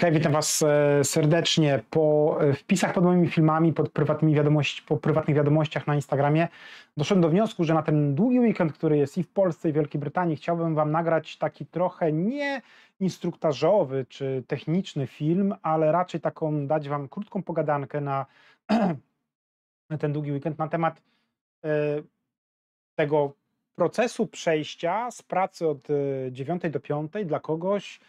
Hej, witam Was e, serdecznie. Po e, wpisach pod moimi filmami, pod prywatnymi wiadomości, po prywatnych wiadomościach na Instagramie doszedłem do wniosku, że na ten długi weekend, który jest i w Polsce, i w Wielkiej Brytanii, chciałbym Wam nagrać taki trochę nie instruktażowy czy techniczny film, ale raczej taką dać Wam krótką pogadankę na ten długi weekend na temat e, tego procesu przejścia z pracy od 9 do 5 dla kogoś,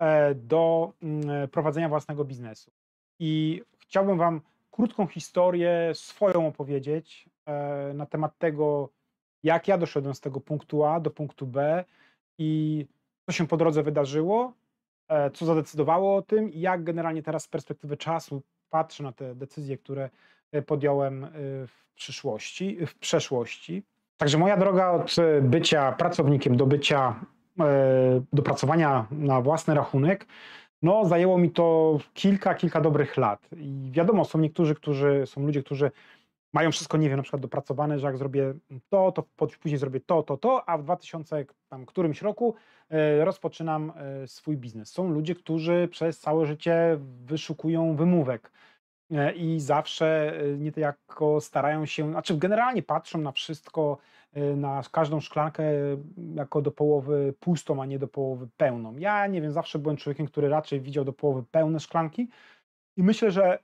E, do mm, e, prowadzenia własnego biznesu. I chciałbym Wam krótką historię swoją opowiedzieć e, na temat tego, jak ja doszedłem z tego punktu A do punktu B i co się po drodze wydarzyło, co zadecydowało o tym i jak generalnie teraz z perspektywy czasu patrzę na te decyzje, które podjąłem w przyszłości, w przeszłości. Także moja droga od bycia pracownikiem do bycia E, dopracowania na własny rachunek, no zajęło mi to kilka, kilka dobrych lat. I wiadomo, są niektórzy, którzy, są ludzie, którzy mają wszystko, nie wiem, na przykład dopracowane, że jak zrobię to, to później zrobię to, to, to, a w 2000 tam, którymś roku e, rozpoczynam e, swój biznes. Są ludzie, którzy przez całe życie wyszukują wymówek i zawsze nie niejako tak starają się, znaczy generalnie patrzą na wszystko Y, na każdą szklankę y, jako do połowy pustą, a nie do połowy pełną. Ja nie wiem, zawsze byłem człowiekiem, który raczej widział do połowy pełne szklanki i myślę, że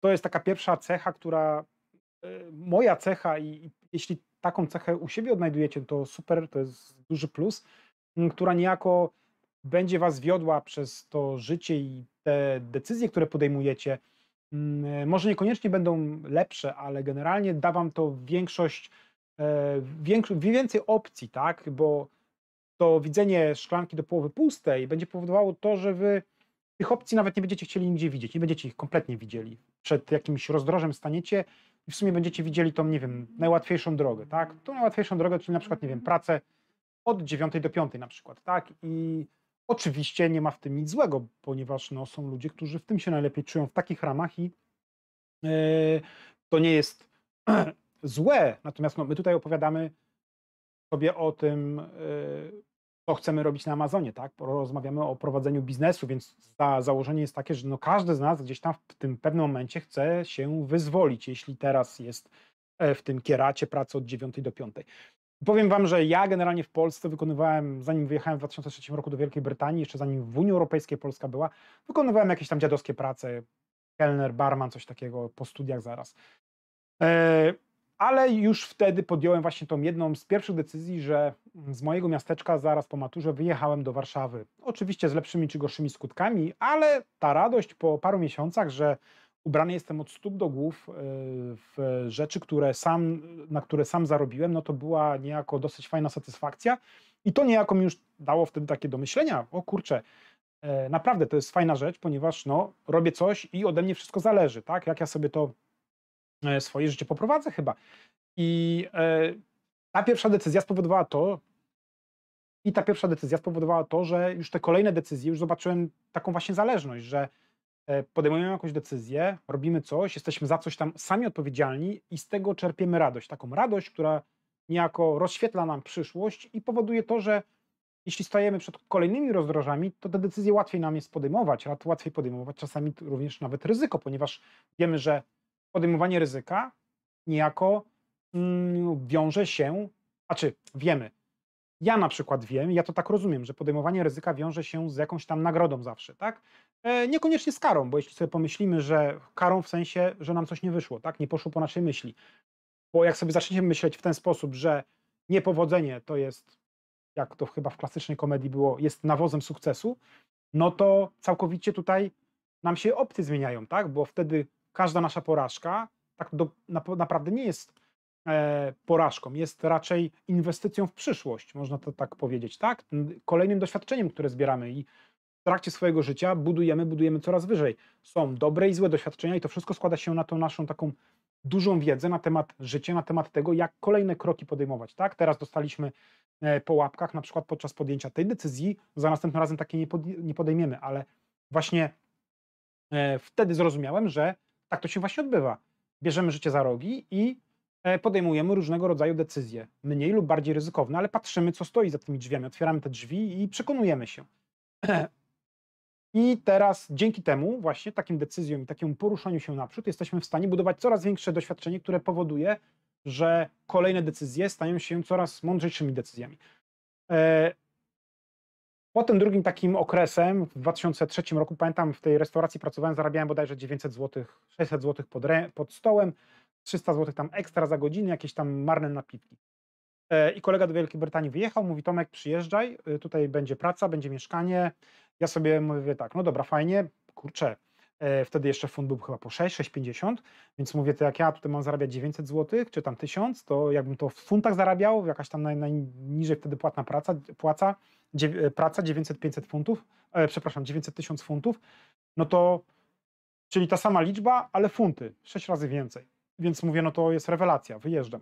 to jest taka pierwsza cecha, która y, moja cecha i, jeśli taką cechę u siebie odnajdujecie, to super, to jest duży plus, mm, która niejako będzie was wiodła przez to życie i te decyzje, które podejmujecie, mm, może niekoniecznie będą lepsze, ale generalnie da wam to większość E, większy, więcej opcji, tak? Bo to widzenie szklanki do połowy pustej będzie powodowało to, że wy tych opcji nawet nie będziecie chcieli nigdzie widzieć, nie będziecie ich kompletnie widzieli. Przed jakimś rozdrożem staniecie i w sumie będziecie widzieli tą, nie wiem, najłatwiejszą drogę, tak? Tą najłatwiejszą drogę, czyli na przykład, nie wiem, pracę od 9 do 5 na przykład, tak? I oczywiście nie ma w tym nic złego, ponieważ no, są ludzie, którzy w tym się najlepiej czują, w takich ramach i yy, to nie jest złe. Natomiast no, my tutaj opowiadamy sobie o tym, y, co chcemy robić na Amazonie, tak? Rozmawiamy o prowadzeniu biznesu, więc za założenie jest takie, że no każdy z nas gdzieś tam w tym pewnym momencie chce się wyzwolić, jeśli teraz jest e, w tym kieracie pracy od 9 do 5. Powiem Wam, że ja generalnie w Polsce wykonywałem, zanim wyjechałem w 2003 roku do Wielkiej Brytanii, jeszcze zanim w Unii Europejskiej Polska była, wykonywałem jakieś tam dziadowskie prace, kelner, barman, coś takiego po studiach zaraz. E, ale już wtedy podjąłem właśnie tą jedną z pierwszych decyzji, że z mojego miasteczka zaraz po maturze wyjechałem do Warszawy. Oczywiście z lepszymi czy gorszymi skutkami, ale ta radość po paru miesiącach, że ubrany jestem od stóp do głów e, w rzeczy, które sam, na które sam zarobiłem, no to była niejako dosyć fajna satysfakcja i to niejako mi już dało wtedy takie do myślenia, o kurczę, e, naprawdę to jest fajna rzecz, ponieważ no, robię coś i ode mnie wszystko zależy, tak? Jak ja sobie to E, swoje życie poprowadzę chyba. I e, ta pierwsza decyzja spowodowała to, i ta pierwsza decyzja spowodowała to, że już te kolejne decyzje, już zobaczyłem taką właśnie zależność, że e, podejmujemy jakąś decyzję, robimy coś, jesteśmy za coś tam sami odpowiedzialni i z tego czerpiemy radość. Taką radość, która niejako rozświetla nam przyszłość i powoduje to, że jeśli stajemy przed kolejnymi rozdrożami, to te decyzje łatwiej nam jest podejmować, łatwiej podejmować czasami również nawet ryzyko, ponieważ wiemy, że podejmowanie ryzyka niejako mm, wiąże się, a czy wiemy, ja na przykład wiem, ja to tak rozumiem, że podejmowanie ryzyka wiąże się z jakąś tam nagrodą zawsze, tak? E, niekoniecznie z karą, bo jeśli sobie pomyślimy, że karą w sensie, że nam coś nie wyszło, tak? Nie poszło po naszej myśli. Bo jak sobie zaczniemy myśleć w ten sposób, że niepowodzenie to jest, jak to chyba w klasycznej komedii było, jest nawozem sukcesu, no to całkowicie tutaj nam się opcje zmieniają, tak? Bo wtedy każda nasza porażka tak do, na, naprawdę nie jest e, porażką, jest raczej inwestycją w przyszłość, można to tak powiedzieć, tak? Kolejnym doświadczeniem, które zbieramy i w trakcie swojego życia budujemy, budujemy coraz wyżej. Są dobre i złe doświadczenia i to wszystko składa się na tą naszą taką dużą wiedzę na temat życia, na temat tego, jak kolejne kroki podejmować, tak? Teraz dostaliśmy e, po łapkach, na przykład podczas podjęcia tej decyzji, za następnym razem takiej nie, pod, nie podejmiemy, ale właśnie e, wtedy zrozumiałem, że tak to się właśnie odbywa. Bierzemy życie za rogi i e, podejmujemy różnego rodzaju decyzje, mniej lub bardziej ryzykowne, ale patrzymy, co stoi za tymi drzwiami, otwieramy te drzwi i przekonujemy się. I teraz dzięki temu właśnie takim decyzjom i takiemu poruszaniu się naprzód jesteśmy w stanie budować coraz większe doświadczenie, które powoduje, że kolejne decyzje stają się coraz mądrzejszymi decyzjami. E, Potem drugim takim okresem, w 2003 roku, pamiętam, w tej restauracji pracowałem, zarabiałem bodajże 900 zł, 600 zł pod, pod stołem, 300 zł tam ekstra za godzinę, jakieś tam marne napiwki. E, I kolega do Wielkiej Brytanii wyjechał, mówi Tomek, przyjeżdżaj, y, tutaj będzie praca, będzie mieszkanie. Ja sobie mówię tak, no dobra, fajnie, kurczę, E, wtedy jeszcze funt był chyba po 6, 6,50, więc mówię, to jak ja tutaj mam zarabiać 900 zł, czy tam 1000, to jakbym to w funtach zarabiał, jakaś tam najniżej wtedy płatna praca, płaca, e, praca 900-500 funtów, e, przepraszam, 900-1000 funtów, no to, czyli ta sama liczba, ale funty, 6 razy więcej. Więc mówię, no to jest rewelacja, wyjeżdżam.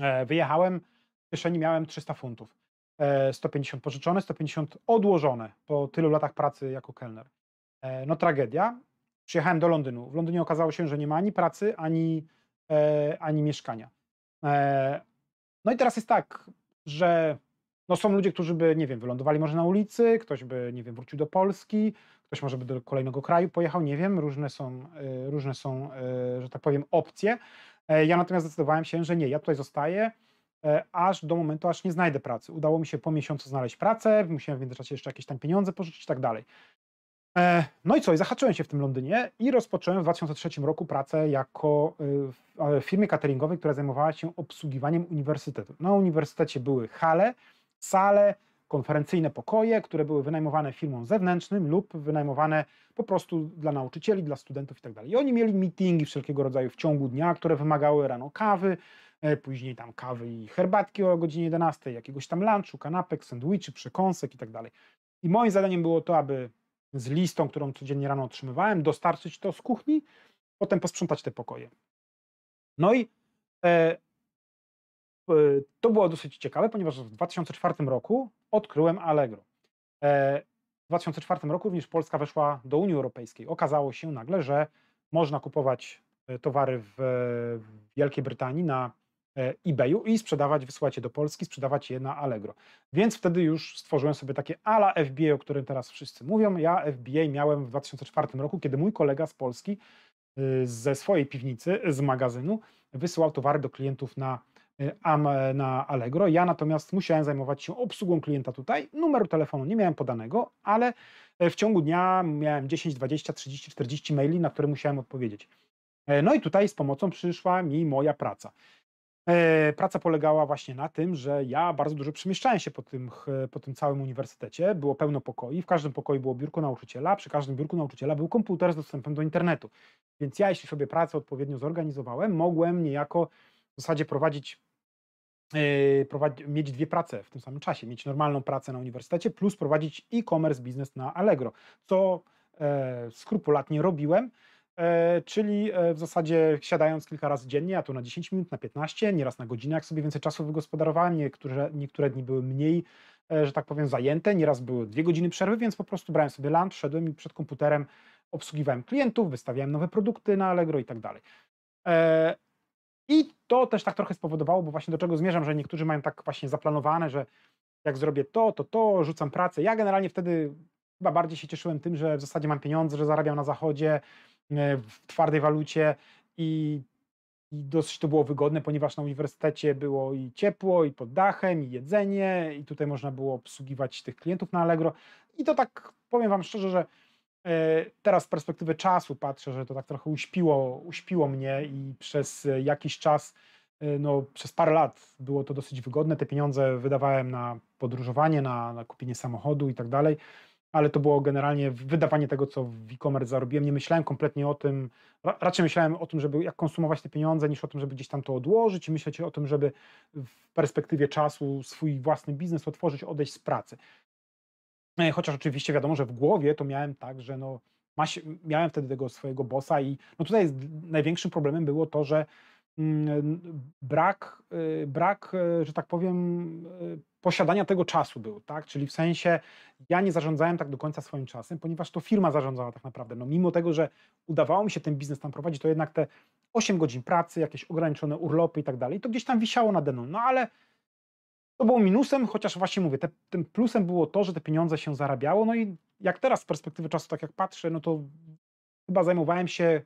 E, wyjechałem, w kieszeni miałem 300 funtów. E, 150 pożyczone, 150 odłożone po tylu latach pracy jako kelner. E, no tragedia. Przyjechałem do Londynu. W Londynie okazało się, że nie ma ani pracy, ani, e, ani mieszkania. E, no i teraz jest tak, że no są ludzie, którzy by, nie wiem, wylądowali może na ulicy, ktoś by, nie wiem, wrócił do Polski, ktoś może by do kolejnego kraju pojechał, nie wiem, różne są, różne są że tak powiem, opcje. Ja natomiast zdecydowałem się, że nie, ja tutaj zostaję aż do momentu, aż nie znajdę pracy. Udało mi się po miesiącu znaleźć pracę, musiałem w międzyczasie jeszcze jakieś tam pieniądze pożyczyć i tak dalej. E, no i co, i zahaczyłem się w tym Londynie i rozpocząłem w 2003 roku pracę jako e, w e, firmie cateringowej, która zajmowała się obsługiwaniem uniwersytetu. Na uniwersytecie były hale, sale, konferencyjne pokoje, które były wynajmowane firmom zewnętrznym lub wynajmowane po prostu dla nauczycieli, dla studentów itd. Tak I oni mieli meetingi wszelkiego rodzaju w ciągu dnia, które wymagały rano kawy, później tam kawy i herbatki o godzinie 11, jakiegoś tam lunchu, kanapek, sandwichy, przekąsek itd. Tak I moim zadaniem było to, aby z listą, którą codziennie rano otrzymywałem, dostarczyć to z kuchni, potem posprzątać te pokoje. No i e, e to było dosyć ciekawe, ponieważ w 2004 roku odkryłem Allegro. E, w 2004 roku również Polska weszła do Unii Europejskiej. Okazało się nagle, że można kupować e, towary w Wielkiej Brytanii na E, eBayu i sprzedawać, wysyłać je do Polski, sprzedawać je na Allegro. Więc wtedy już stworzyłem sobie takie ala FBA, o którym teraz wszyscy mówią. Ja FBA miałem w 2004 roku, kiedy mój kolega z Polski y, ze swojej piwnicy, z magazynu, wysyłał towary do klientów na, y, na Allegro. Ja natomiast musiałem zajmować się obsługą klienta tutaj. Numeru telefonu nie miałem podanego, ale e, w ciągu dnia miałem 10, 20, 30, 40 maili, na które musiałem odpowiedzieć. E, no i tutaj z pomocą przyszła mi moja praca. E, praca polegała właśnie na tym, że ja bardzo dużo przemieszczałem się po tym, po tym całym uniwersytecie. Było pełno pokoi, w każdym pokoju było biurko nauczyciela, przy każdym biurku nauczyciela był komputer z dostępem do internetu. Więc ja, jeśli sobie pracę odpowiednio zorganizowałem, mogłem niejako w zasadzie prowadzić, e, prowadzi, mieć dwie prace w tym samym czasie. Mieć normalną pracę na uniwersytecie, plus prowadzić e-commerce biznes na Allegro, co e, skrupulatnie robiłem. E, czyli e, w zasadzie siadając kilka razy dziennie, a to na 10 minut, na 15, nieraz na godzinę, jak sobie więcej czasu wygospodarowałem, niektóre, niektóre dni były mniej, e, że tak powiem, zajęte, nieraz były dwie godziny przerwy, więc po prostu brałem sobie lunch, szedłem i przed komputerem obsługiwałem klientów, wystawiałem nowe produkty na Allegro i tak dalej. I to też tak trochę spowodowało, bo właśnie do czego zmierzam, że niektórzy mają tak właśnie zaplanowane, że jak zrobię to, to to, rzucam pracę. Ja generalnie wtedy chyba bardziej się cieszyłem tym, że w zasadzie mam pieniądze, że zarabiam na zachodzie, E, w twardej walucie i, i dosyć to było wygodne, ponieważ na uniwersytecie było i ciepło, i pod dachem, i jedzenie, i tutaj można było obsługiwać tych klientów na Allegro. I to tak powiem Wam szczerze, że e, Teraz z perspektywy czasu patrzę, że to tak trochę uśpiło, uśpiło mnie i przez jakiś czas, e, no, przez parę lat było to dosyć wygodne. Te pieniądze wydawałem na podróżowanie, na, na kupienie samochodu i tak dalej ale to było generalnie wydawanie tego, co w e-commerce zarobiłem. Nie myślałem kompletnie o tym, raczej myślałem o tym, żeby jak konsumować te pieniądze, niż o tym, żeby gdzieś tam to odłożyć i myśleć o tym, żeby w perspektywie czasu swój własny biznes otworzyć, odejść z pracy. E, chociaż oczywiście wiadomo, że w głowie to miałem tak, że no, miałem wtedy tego swojego bossa i no tutaj największym problemem było to, że Mm, brak, y, brak, y, że tak powiem, y, posiadania tego czasu był, tak? Czyli w sensie ja nie zarządzałem tak do końca swoim czasem, ponieważ to firma zarządzała tak naprawdę. No mimo tego, że udawało mi się ten biznes tam prowadzić, to jednak te 8 godzin pracy, jakieś ograniczone urlopy i tak dalej, to gdzieś tam wisiało na mną. No ale to było minusem, chociaż właśnie mówię, te, tym plusem było to, że te pieniądze się zarabiało. No i jak teraz z perspektywy czasu, tak jak patrzę, no to chyba zajmowałem się,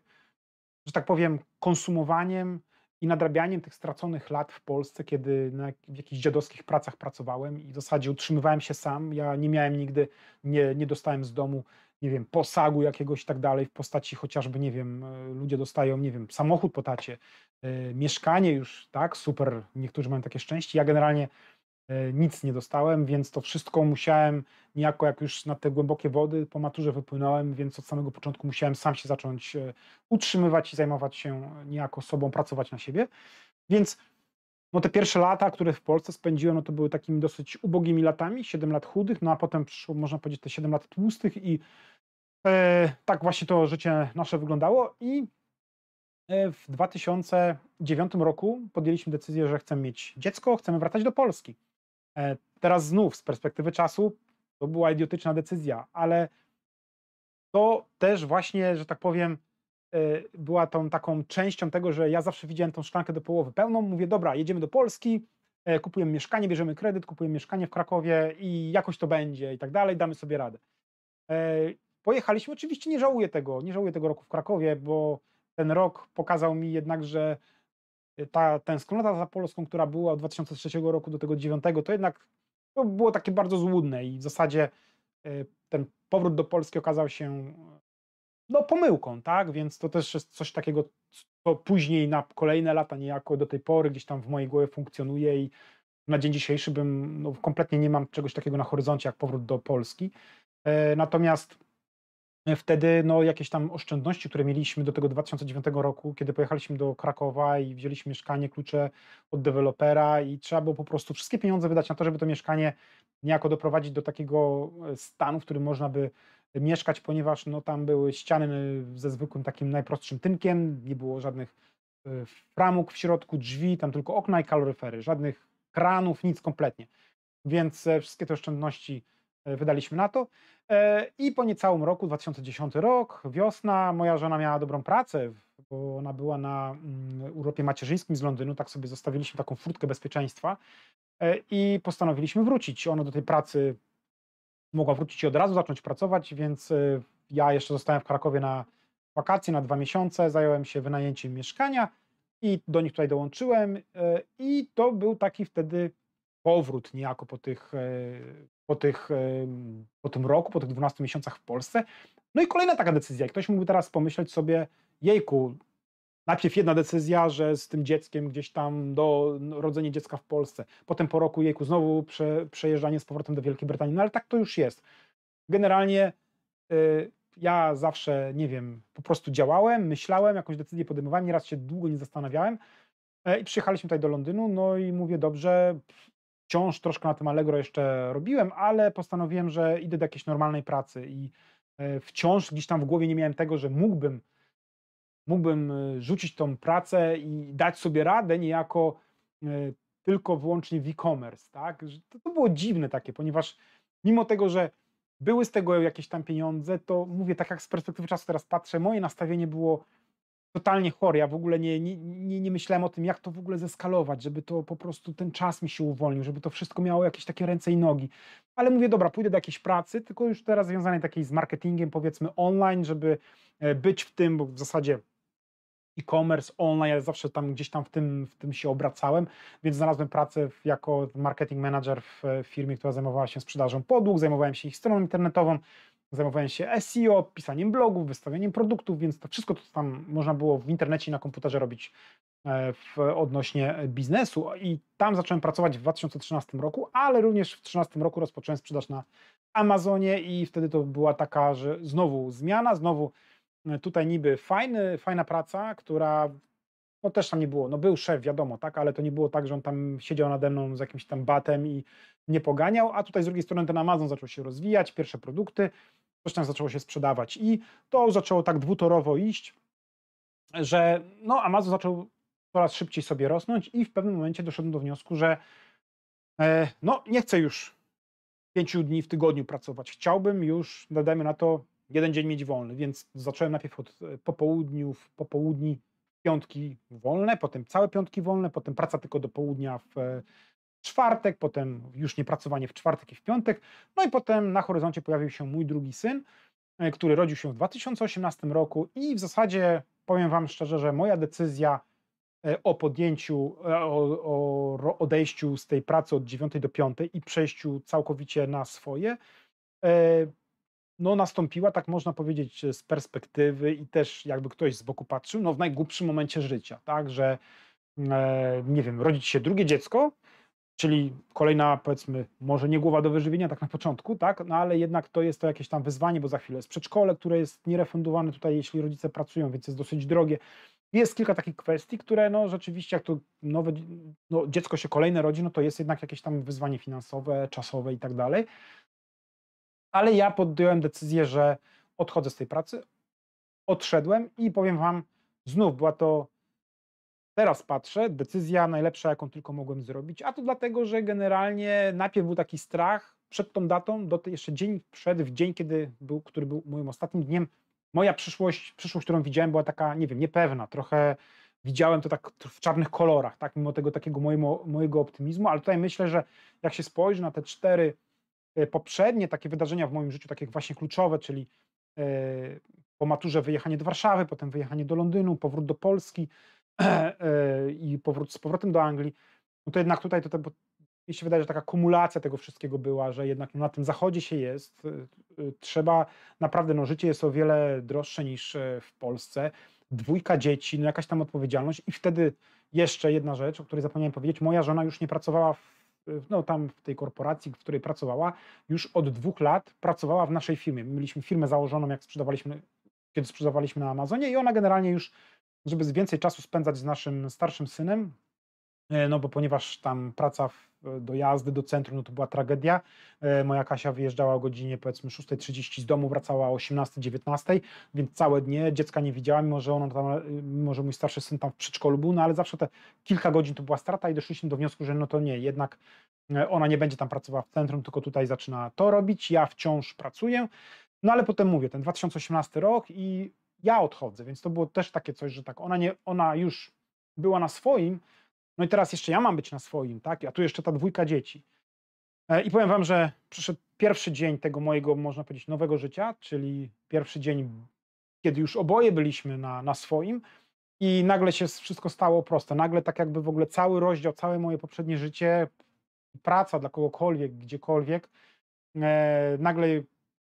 że tak powiem, konsumowaniem i nadrabianiem tych straconych lat w Polsce, kiedy na, w jakichś dziadowskich pracach pracowałem i w zasadzie utrzymywałem się sam. Ja nie miałem nigdy, nie, nie dostałem z domu, nie wiem, posagu jakiegoś i tak dalej, w postaci chociażby, nie wiem, e, ludzie dostają, nie wiem, samochód po tacie, e, mieszkanie już, tak, super, niektórzy mają takie szczęście. Ja generalnie E, nic nie dostałem, więc to wszystko musiałem niejako, jak już na te głębokie wody po maturze wypłynąłem, więc od samego początku musiałem sam się zacząć e, utrzymywać i zajmować się niejako sobą, pracować na siebie. Więc no te pierwsze lata, które w Polsce spędziłem, no to były takimi dosyć ubogimi latami, 7 lat chudych, no a potem przyszło, można powiedzieć, te 7 lat tłustych i e, tak właśnie to życie nasze wyglądało i e, w 2009 roku podjęliśmy decyzję, że chcemy mieć dziecko, chcemy wracać do Polski. E, teraz znów z perspektywy czasu to była idiotyczna decyzja, ale to też właśnie, że tak powiem, e, była tą taką częścią tego, że ja zawsze widziałem tą szklankę do połowy pełną. Mówię, dobra, jedziemy do Polski, e, kupujemy mieszkanie, bierzemy kredyt, kupujemy mieszkanie w Krakowie i jakoś to będzie i tak dalej, damy sobie radę. Pojechaliśmy, oczywiście nie żałuję tego, nie żałuję tego roku w Krakowie, bo ten rok pokazał mi jednak, że Y, ta tęsknota za Polską, która była od 2003 roku do tego 9, to jednak to było takie bardzo złudne i w zasadzie y, ten powrót do Polski okazał się no, pomyłką, tak? Więc to też jest coś takiego, co później na kolejne lata niejako do tej pory gdzieś tam w mojej głowie funkcjonuje i na dzień dzisiejszy bym, no, kompletnie nie mam czegoś takiego na horyzoncie jak powrót do Polski. E, natomiast wtedy no, jakieś tam oszczędności, które mieliśmy do tego 2009 roku, kiedy pojechaliśmy do Krakowa i wzięliśmy mieszkanie, klucze od dewelopera i trzeba było po prostu wszystkie pieniądze wydać na to, żeby to mieszkanie niejako doprowadzić do takiego e, stanu, w którym można by mieszkać, ponieważ no, tam były ściany e, ze zwykłym takim najprostszym tynkiem, nie było żadnych e, framuk w środku, drzwi, tam tylko okna i kaloryfery, żadnych kranów, nic kompletnie. Więc wszystkie te oszczędności E, wydaliśmy na to. E, I po niecałym roku, 2010 rok, wiosna, moja żona miała dobrą pracę, bo ona była na mm, urlopie macierzyńskim z Londynu, tak sobie zostawiliśmy taką furtkę bezpieczeństwa e, i postanowiliśmy wrócić. Ona do tej pracy mogła wrócić i od razu zacząć pracować, więc ja jeszcze zostałem w Krakowie na wakacje na dwa miesiące, zająłem się wynajęciem mieszkania i do nich tutaj dołączyłem i to był taki wtedy powrót niejako po tych, e, po tych, e, po tym roku, po tych 12 miesiącach w Polsce. No i kolejna taka decyzja. Ktoś mógłby teraz pomyśleć sobie, jejku, Najpierw jedna decyzja, że z tym dzieckiem gdzieś tam do no, rodzenia dziecka w Polsce. Potem po roku jejku znowu prze, przejeżdżanie z powrotem do Wielkiej Brytanii. No ale tak to już jest. Generalnie y, ja zawsze, nie wiem, po prostu działałem, myślałem, jakąś decyzję podejmowałem, nieraz się długo nie zastanawiałem. I przyjechaliśmy tutaj do Londynu, no i mówię, dobrze, wciąż troszkę na tym Allegro jeszcze robiłem, ale postanowiłem, że idę do jakiejś normalnej pracy i e, wciąż gdzieś tam w głowie nie miałem tego, że mógłbym, mógłbym e, rzucić tą pracę i dać sobie radę niejako e, tylko wyłącznie w e-commerce, tak? To, to było dziwne takie, ponieważ mimo tego, że były z tego jakieś tam pieniądze, to mówię, tak jak z perspektywy czasu teraz patrzę, moje nastawienie było totalnie chory. Ja w ogóle nie, nie, nie, nie myślałem o tym, jak to w ogóle zeskalować, żeby to po prostu ten czas mi się uwolnił, żeby to wszystko miało jakieś takie ręce i nogi. Ale mówię, dobra, pójdę do jakiejś pracy, tylko już teraz związanej takiej z marketingiem, powiedzmy online, żeby e, być w tym, bo w zasadzie e-commerce online, ja zawsze tam gdzieś tam w tym, w tym się obracałem, więc znalazłem pracę jako marketing manager w e, firmie, która zajmowała się sprzedażą podłóg, zajmowałem się ich stroną internetową, Zajmowałem się SEO, pisaniem blogów, wystawianiem produktów, więc to wszystko, co tam można było w internecie i na komputerze robić e, w, odnośnie biznesu. I tam zacząłem pracować w 2013 roku, ale również w 2013 roku rozpocząłem sprzedaż na Amazonie i wtedy to była taka, że znowu zmiana, znowu e, tutaj niby fajny, fajna praca, która no też tam nie było, no był szef, wiadomo, tak, ale to nie było tak, że on tam siedział nade mną z jakimś tam batem i nie poganiał, a tutaj z drugiej strony ten Amazon zaczął się rozwijać, pierwsze produkty, zresztą zaczęło się sprzedawać. I to zaczęło tak dwutorowo iść, że no, Amazon zaczął coraz szybciej sobie rosnąć i w pewnym momencie doszedłem do wniosku, że e, no, nie chcę już pięciu dni w tygodniu pracować. Chciałbym już, dodajmy na to, jeden dzień mieć wolny, więc zacząłem najpierw od e, popołudniu, w popołudni piątki wolne, potem całe piątki wolne, potem praca tylko do południa w e, czwartek, potem już nie pracowanie w czwartek i w piątek. No i potem na horyzoncie pojawił się mój drugi syn, e, który rodził się w 2018 roku i w zasadzie powiem Wam szczerze, że moja decyzja e, o podjęciu, e, o, o odejściu z tej pracy od 9 do 5 i przejściu całkowicie na swoje, no nastąpiła, tak można powiedzieć, z perspektywy i też jakby ktoś z boku patrzył, no w najgłupszym momencie życia, tak, że nie wiem, rodzić się drugie dziecko, czyli kolejna, powiedzmy, może nie głowa do wyżywienia, tak na początku, tak, no ale jednak to jest to jakieś tam wyzwanie, bo za chwilę jest przedszkole, które jest nierefundowane tutaj, jeśli rodzice pracują, więc jest dosyć drogie. Jest kilka takich kwestii, które no rzeczywiście, jak to nowe, no, dziecko się kolejne rodzi, no to jest jednak jakieś tam wyzwanie finansowe, czasowe i tak dalej. Ale ja podjąłem decyzję, że odchodzę z tej pracy, odszedłem i powiem Wam, znów była to Teraz patrzę, decyzja najlepsza, jaką tylko mogłem zrobić, a to dlatego, że generalnie najpierw był taki strach przed tą datą, do, jeszcze dzień przed, w dzień, kiedy był, który był moim ostatnim dniem, moja przyszłość, przyszłość, którą widziałem, była taka, nie wiem, niepewna, trochę widziałem to tak w czarnych kolorach, tak, mimo tego takiego mojego, mojego optymizmu, ale tutaj myślę, że jak się spojrzy na te cztery e, poprzednie takie wydarzenia w moim życiu, takie właśnie kluczowe, czyli e, po maturze wyjechanie do Warszawy, potem wyjechanie do Londynu, powrót do Polski, E, i powrót z powrotem do Anglii, no to jednak tutaj to, to mi się wydaje, że taka kumulacja tego wszystkiego była, że jednak na tym zachodzie się jest, y, y, trzeba naprawdę, no życie jest o wiele droższe niż e, w Polsce, dwójka dzieci, no jakaś tam odpowiedzialność i wtedy jeszcze jedna rzecz, o której zapomniałem powiedzieć, moja żona już nie pracowała w y, no, tam w tej korporacji, w której pracowała, już od dwóch lat pracowała w naszej firmie. Mieliśmy firmę założoną, jak sprzedawaliśmy, kiedy sprzedawaliśmy na Amazonie i ona generalnie już żeby więcej czasu spędzać z naszym starszym synem, e, no bo ponieważ tam praca w, do jazdy do centrum no to była tragedia. E, moja Kasia wyjeżdżała o godzinie powiedzmy 6.30 z domu, wracała o 18.19, więc całe dnie dziecka nie widziała, mimo że, ona tam, e, mimo że mój starszy syn tam w przedszkolu był, no ale zawsze te kilka godzin to była strata i doszliśmy do wniosku, że no to nie, jednak ona nie będzie tam pracowała w centrum, tylko tutaj zaczyna to robić, ja wciąż pracuję. No ale potem mówię, ten 2018 rok i ja odchodzę, więc to było też takie coś, że tak, ona, nie, ona już była na swoim, no i teraz jeszcze ja mam być na swoim, tak, a tu jeszcze ta dwójka dzieci. E, I powiem wam, że przyszedł pierwszy dzień tego mojego, można powiedzieć, nowego życia, czyli pierwszy dzień, kiedy już oboje byliśmy na, na swoim i nagle się wszystko stało proste. Nagle tak jakby w ogóle cały rozdział, całe moje poprzednie życie, praca dla kogokolwiek, gdziekolwiek, e, nagle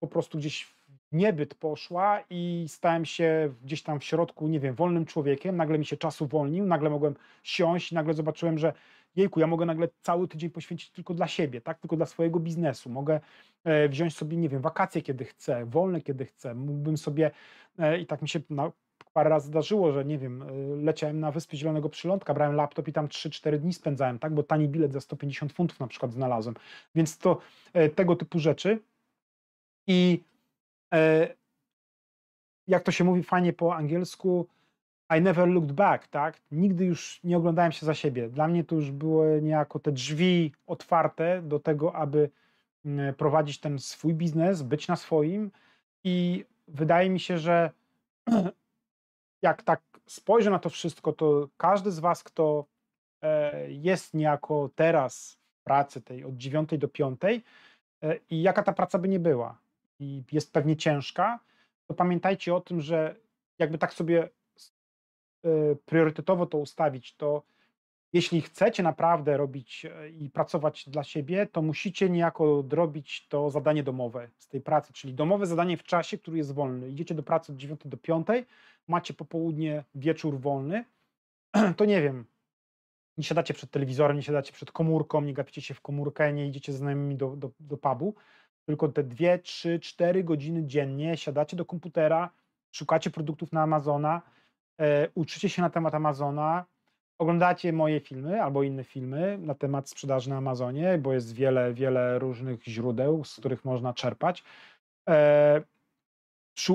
po prostu gdzieś niebyt poszła i stałem się gdzieś tam w środku, nie wiem, wolnym człowiekiem. Nagle mi się czas uwolnił, nagle mogłem siąść, nagle zobaczyłem, że jejku, ja mogę nagle cały tydzień poświęcić tylko dla siebie, tak? Tylko dla swojego biznesu. Mogę e, wziąć sobie, nie wiem, wakacje, kiedy chcę, wolne, kiedy chcę. Mógłbym sobie, e, i tak mi się na, parę razy zdarzyło, że nie wiem, e, leciałem na Wyspy Zielonego Przylądka, brałem laptop i tam 3-4 dni spędzałem, tak? Bo tani bilet za 150 funtów na przykład znalazłem. Więc to e, tego typu rzeczy. I E, jak to się mówi fajnie po angielsku, I never looked back, tak? Nigdy już nie oglądałem się za siebie. Dla mnie to już były niejako te drzwi otwarte do tego, aby mm, prowadzić ten swój biznes, być na swoim i wydaje mi się, że jak tak spojrzę na to wszystko, to każdy z Was, kto e, jest niejako teraz w pracy tej od 9 do 5 e, i jaka ta praca by nie była, i jest pewnie ciężka, to pamiętajcie o tym, że jakby tak sobie e, priorytetowo to ustawić, to jeśli chcecie naprawdę robić e, i pracować dla siebie, to musicie niejako drobić to zadanie domowe z tej pracy, czyli domowe zadanie w czasie, który jest wolny. Idziecie do pracy od 9 do 5, macie popołudnie, wieczór wolny, to nie wiem, nie siadacie przed telewizorem, nie siadacie przed komórką, nie gapicie się w komórkę, nie idziecie z znajomymi do, do, do pubu, tylko te 2, 3, 4 godziny dziennie siadacie do komputera, szukacie produktów na Amazona, e, uczycie się na temat Amazona, oglądacie moje filmy albo inne filmy na temat sprzedaży na Amazonie, bo jest wiele, wiele różnych źródeł, z których można czerpać. E,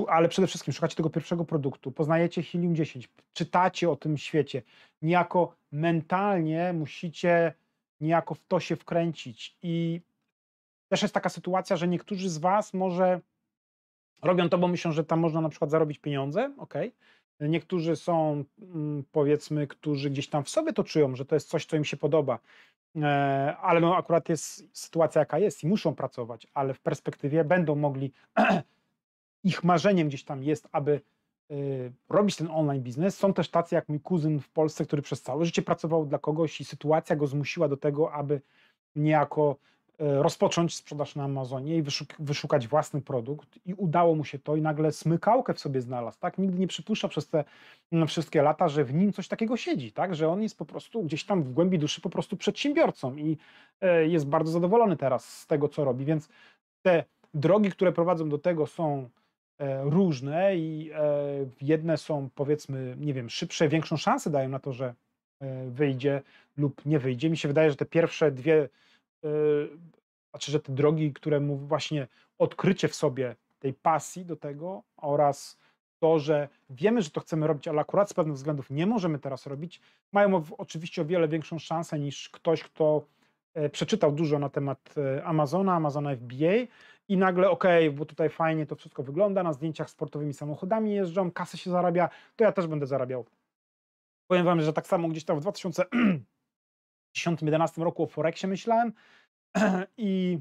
ale przede wszystkim szukacie tego pierwszego produktu, poznajecie Helium 10, czytacie o tym świecie, niejako mentalnie musicie niejako w to się wkręcić i też jest taka sytuacja, że niektórzy z Was może robią to, bo myślą, że tam można na przykład zarobić pieniądze, ok. Niektórzy są, mm, powiedzmy, którzy gdzieś tam w sobie to czują, że to jest coś, co im się podoba, e, ale no akurat jest sytuacja, jaka jest i muszą pracować, ale w perspektywie będą mogli, ich marzeniem gdzieś tam jest, aby y, robić ten online biznes. Są też tacy jak mój kuzyn w Polsce, który przez całe życie pracował dla kogoś i sytuacja go zmusiła do tego, aby niejako E, rozpocząć sprzedaż na Amazonie i wyszuk wyszukać własny produkt i udało mu się to i nagle smykałkę w sobie znalazł, tak? Nigdy nie przypuszcza przez te mm, wszystkie lata, że w nim coś takiego siedzi, tak? Że on jest po prostu gdzieś tam w głębi duszy po prostu przedsiębiorcą i e, jest bardzo zadowolony teraz z tego, co robi, więc te drogi, które prowadzą do tego są e, różne i jedne są powiedzmy, nie wiem, szybsze, większą szansę dają na to, że wyjdzie lub nie wyjdzie. Mi się wydaje, że te pierwsze dwie E, znaczy, że te drogi, które mu właśnie odkrycie w sobie tej pasji do tego oraz to, że wiemy, że to chcemy robić, ale akurat z pewnych względów nie możemy teraz robić, mają oczywiście o wiele większą szansę niż ktoś, kto e, przeczytał dużo na temat e, Amazona, Amazona FBA i nagle okej, okay, bo tutaj fajnie to wszystko wygląda, na zdjęciach sportowymi samochodami jeżdżą, kasę się zarabia, to ja też będę zarabiał. Powiem wam, że tak samo gdzieś tam w 2000 10-11 roku o Forexie myślałem i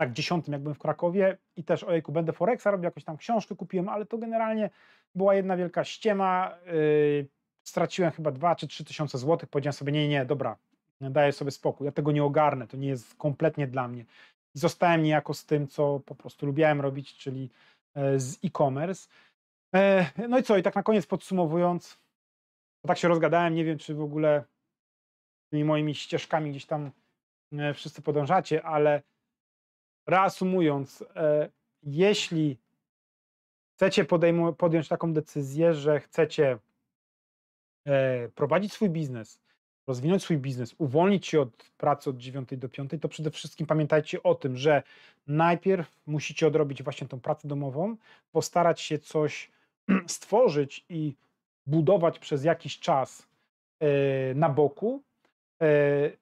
tak 10 jak byłem w Krakowie i też ojejku będę Forexa robił, jakąś tam książkę kupiłem, ale to generalnie była jedna wielka ściema, yy, straciłem chyba 2 czy 3 tysiące złotych, powiedziałem sobie nie, nie, dobra, daję sobie spokój, ja tego nie ogarnę, to nie jest kompletnie dla mnie. I zostałem niejako z tym, co po prostu lubiałem robić, czyli e, z e-commerce. E, no i co, i tak na koniec podsumowując, tak się rozgadałem, nie wiem, czy w ogóle tymi moimi ścieżkami gdzieś tam e, wszyscy podążacie, ale reasumując, e, jeśli chcecie podjąć taką decyzję, że chcecie e, prowadzić swój biznes, rozwinąć swój biznes, uwolnić się od pracy od 9 do 5, to przede wszystkim pamiętajcie o tym, że najpierw musicie odrobić właśnie tą pracę domową, postarać się coś stworzyć i budować przez jakiś czas na boku, E,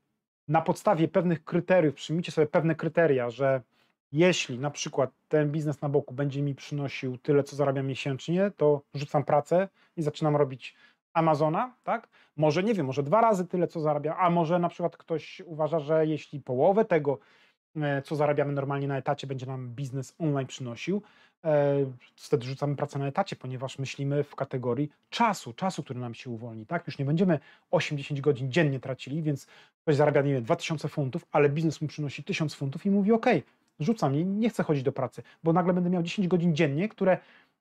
na podstawie pewnych kryteriów, przyjmijcie sobie pewne kryteria, że jeśli na przykład ten biznes na boku będzie mi przynosił tyle, co zarabiam miesięcznie, to rzucam pracę i zaczynam robić Amazona, tak? Może nie wiem, może dwa razy tyle, co zarabiam, a może na przykład ktoś uważa, że jeśli połowę tego, e, co zarabiamy normalnie na etacie, będzie nam biznes online przynosił, E, wtedy rzucamy pracę na etacie, ponieważ myślimy w kategorii czasu, czasu, który nam się uwolni. Tak? Już nie będziemy 8-10 godzin dziennie tracili, więc ktoś zarabia, nie wiem, 2000 funtów, ale biznes mu przynosi 1000 funtów i mówi: OK, rzucam, nie, nie chcę chodzić do pracy, bo nagle będę miał 10 godzin dziennie, które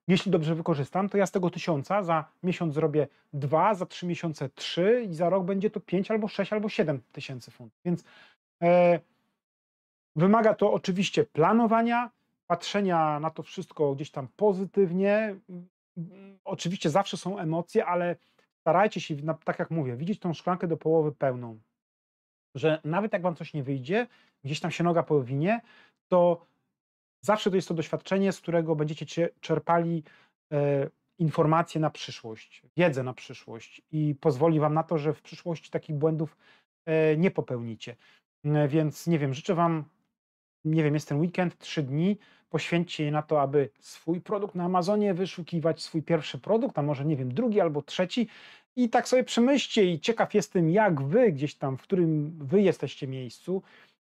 jeśli dobrze wykorzystam, to ja z tego tysiąca za miesiąc zrobię dwa, za trzy miesiące trzy i za rok będzie to pięć albo sześć albo siedem tysięcy funtów. Więc e, wymaga to oczywiście planowania, patrzenia na to wszystko gdzieś tam pozytywnie. Mm, mm, oczywiście zawsze są emocje, ale starajcie się, tak jak mówię, widzieć tą szklankę do połowy pełną. Że nawet jak wam coś nie wyjdzie, gdzieś tam się noga powinie, to zawsze to jest to doświadczenie, z którego będziecie czerpali e, informacje na przyszłość, wiedzę na przyszłość i pozwoli wam na to, że w przyszłości takich błędów e, nie popełnicie. E, więc nie wiem, życzę wam nie wiem, jest ten weekend, trzy dni, poświęćcie je na to, aby swój produkt na Amazonie wyszukiwać, swój pierwszy produkt, a może, nie wiem, drugi albo trzeci. I tak sobie przemyślcie i ciekaw jestem, jak wy gdzieś tam, w którym wy jesteście miejscu,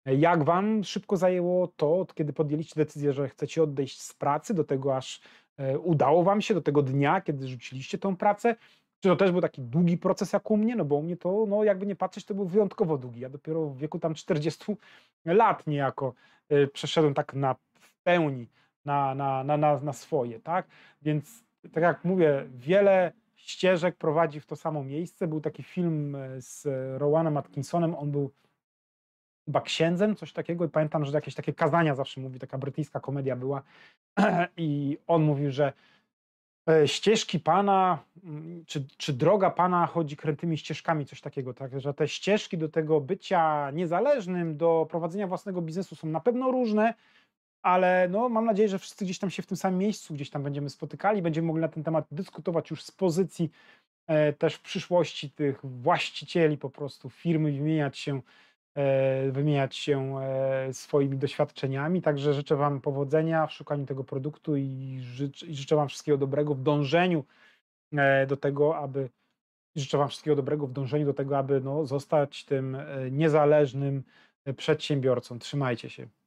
jak wam szybko zajęło to, od kiedy podjęliście decyzję, że chcecie odejść z pracy, do tego aż e, udało wam się, do tego dnia, kiedy rzuciliście tą pracę, czy to też był taki długi proces jak u mnie? No bo u mnie to, no jakby nie patrzeć, to był wyjątkowo długi. Ja dopiero w wieku tam 40 lat niejako y, przeszedłem tak na, w pełni na, na, na, na, na swoje, tak? Więc tak jak mówię, wiele ścieżek prowadzi w to samo miejsce. Był taki film y, z Rowanem Atkinsonem, on był chyba księdzem, coś takiego. I pamiętam, że jakieś takie kazania zawsze mówi, taka brytyjska komedia była. I on mówił, że E, ścieżki Pana, mm, czy, czy droga Pana chodzi krętymi ścieżkami, coś takiego, tak? Że te ścieżki do tego bycia niezależnym, do prowadzenia własnego biznesu są na pewno różne, ale no, mam nadzieję, że wszyscy gdzieś tam się w tym samym miejscu gdzieś tam będziemy spotykali, będziemy mogli na ten temat dyskutować już z pozycji e, też w przyszłości tych właścicieli po prostu firmy, wymieniać się E, wymieniać się e, swoimi doświadczeniami. Także życzę Wam powodzenia w szukaniu tego produktu i życzę Wam wszystkiego dobrego w dążeniu e, do tego, aby życzę Wam wszystkiego dobrego w dążeniu do tego, aby no, zostać tym niezależnym przedsiębiorcą. Trzymajcie się.